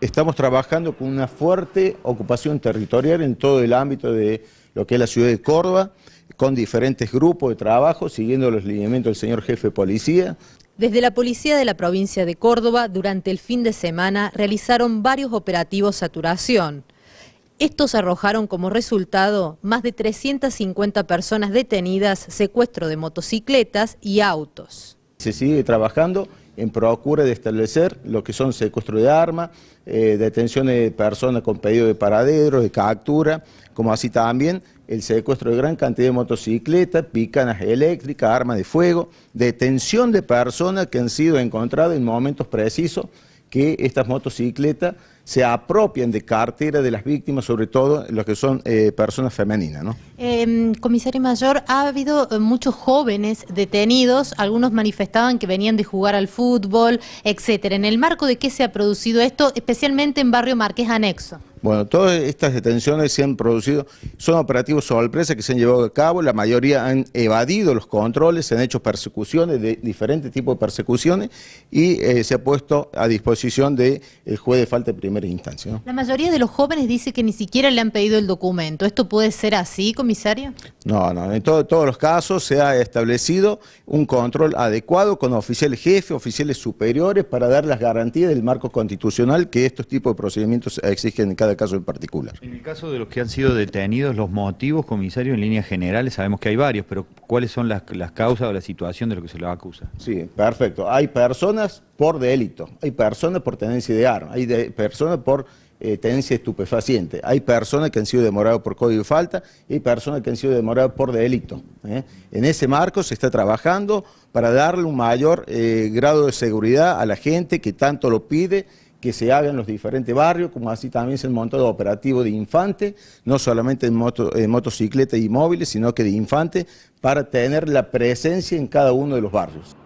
estamos trabajando con una fuerte ocupación territorial en todo el ámbito de lo que es la ciudad de Córdoba, con diferentes grupos de trabajo, siguiendo los lineamientos del señor jefe de policía. Desde la policía de la provincia de Córdoba, durante el fin de semana, realizaron varios operativos saturación. Estos arrojaron como resultado más de 350 personas detenidas, secuestro de motocicletas y autos. Se sigue trabajando en procura de establecer lo que son secuestro de armas, eh, detenciones de personas con pedido de paradero, de captura, como así también el secuestro de gran cantidad de motocicletas, picanas eléctricas, armas de fuego, detención de personas que han sido encontradas en momentos precisos que estas motocicletas se apropien de cartera de las víctimas, sobre todo los que son eh, personas femeninas. ¿no? Em, comisario Mayor, ha habido eh, muchos jóvenes detenidos, algunos manifestaban que venían de jugar al fútbol, etcétera. ¿En el marco de qué se ha producido esto, especialmente en Barrio Marqués Anexo? Bueno, todas estas detenciones se han producido, son operativos sorpresa que se han llevado a cabo, la mayoría han evadido los controles, se han hecho persecuciones, de diferentes tipos de persecuciones, y eh, se ha puesto a disposición del juez de falta de primera instancia. La mayoría de los jóvenes dice que ni siquiera le han pedido el documento. ¿Esto puede ser así, comisario? No, no, en todos los casos se ha establecido un control adecuado con oficial jefe, oficiales superiores, para dar las garantías del marco constitucional que estos tipos de procedimientos exigen en cada caso en particular. En el caso de los que han sido detenidos, los motivos, comisario, en líneas generales, sabemos que hay varios, pero ¿cuáles son las, causas o la situación de lo que se los acusa? Sí, perfecto. Hay personas por delito, hay personas por tenencia de arma, hay personas por eh, tenencia estupefaciente, hay personas que han sido demoradas por código de falta y hay personas que han sido demoradas por delito. ¿eh? En ese marco se está trabajando para darle un mayor eh, grado de seguridad a la gente que tanto lo pide que se haga en los diferentes barrios, como así también se el montado operativo de infante, no solamente en, en motocicletas y móviles, sino que de infante, para tener la presencia en cada uno de los barrios.